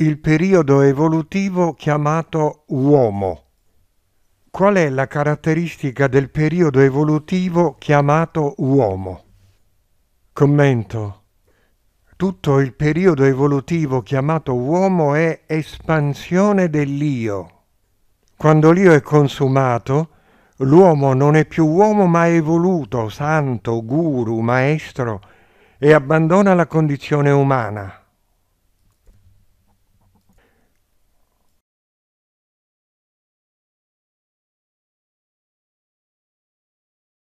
il periodo evolutivo chiamato uomo. Qual è la caratteristica del periodo evolutivo chiamato uomo? Commento. Tutto il periodo evolutivo chiamato uomo è espansione dell'io. Quando l'io è consumato, l'uomo non è più uomo ma è evoluto, santo, guru, maestro e abbandona la condizione umana.